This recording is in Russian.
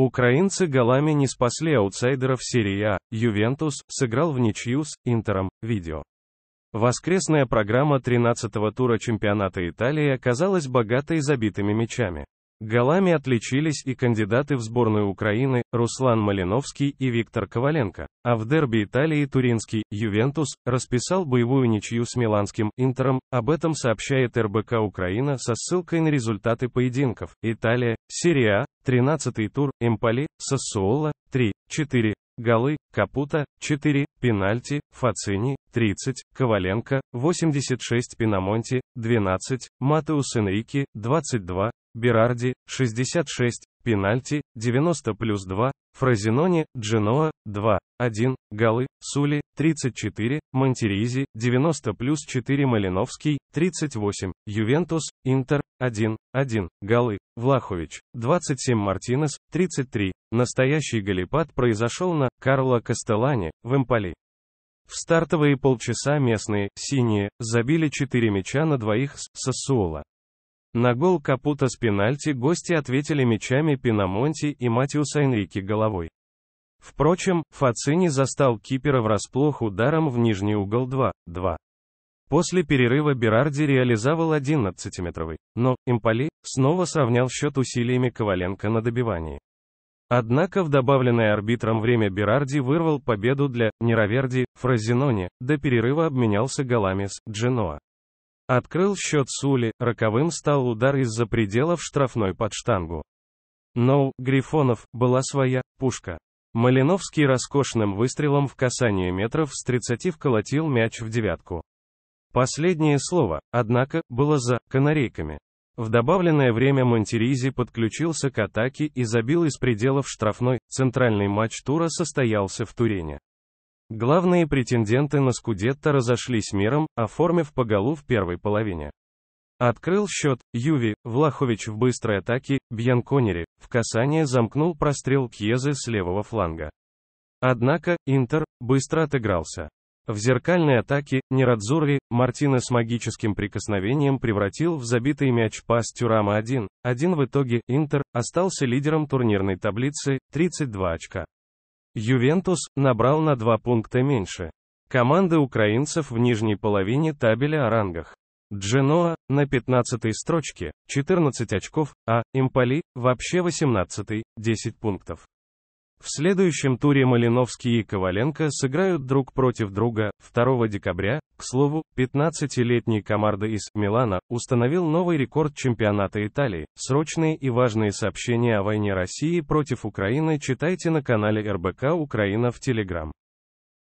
Украинцы голами не спасли аутсайдеров серии А, Ювентус, сыграл в ничью с Интером, видео. Воскресная программа 13-го тура чемпионата Италии оказалась богатой забитыми мячами. Голами отличились и кандидаты в сборную Украины, Руслан Малиновский и Виктор Коваленко. А в дерби Италии Туринский, Ювентус, расписал боевую ничью с миланским Интером, об этом сообщает РБК Украина со ссылкой на результаты поединков. Италия, Сирия, 13-й а», тур, Эмпали, Сассуола, 3, 4, голы, Капута, 4, пенальти, Фацини, 30, Коваленко, 86 Пинамонти, 12, Матеус Энрике, 22, Берарди, 66, пенальти, 90 плюс 2, Фразинони, Дженоа, 2, 1, голы, Сули, 34, Монтеризи, 90 плюс 4 Малиновский, 38, Ювентус, Интер, 1, 1, голы, Влахович, 27 Мартинес, 33. Настоящий галипад произошел на Карло Кастелане, в Эмпали. В стартовые полчаса местные, синие, забили 4 мяча на двоих с Сассуола. На гол Капута с пенальти гости ответили мячами Пинамонти и Матиуса Энрике головой. Впрочем, Фацини застал кипера врасплох ударом в нижний угол 2-2. После перерыва Берарди реализовал 11-метровый, но Имполи снова сравнял счет усилиями Коваленко на добивании. Однако в добавленное арбитром время Берарди вырвал победу для Нероверди, Фразинони, до перерыва обменялся голами с Дженоа. Открыл счет Сули, роковым стал удар из-за пределов штрафной под штангу. Но у Грифонов была своя пушка. Малиновский роскошным выстрелом в касание метров с 30 вколотил мяч в девятку. Последнее слово, однако, было за канарейками. В добавленное время Монтеризи подключился к атаке и забил из пределов штрафной. Центральный матч тура состоялся в Турине. Главные претенденты на Скудетто разошлись миром, оформив по голу в первой половине. Открыл счет, Юви, Влахович в быстрой атаке, Бьянконери, в касание замкнул прострел Кьезы с левого фланга. Однако, Интер, быстро отыгрался. В зеркальной атаке Нерадзурви Мартина с магическим прикосновением превратил в забитый мяч пас Тюрама 1 Один в итоге Интер остался лидером турнирной таблицы 32 очка. Ювентус набрал на 2 пункта меньше. Команды украинцев в нижней половине табеля о рангах. Дженоа на 15-й строчке 14 очков, а Импали вообще 18-й 10 пунктов. В следующем туре Малиновский и Коваленко сыграют друг против друга. 2 декабря, к слову, 15-летний Комардо из Милана установил новый рекорд чемпионата Италии. Срочные и важные сообщения о войне России против Украины читайте на канале РБК Украина в Телеграм.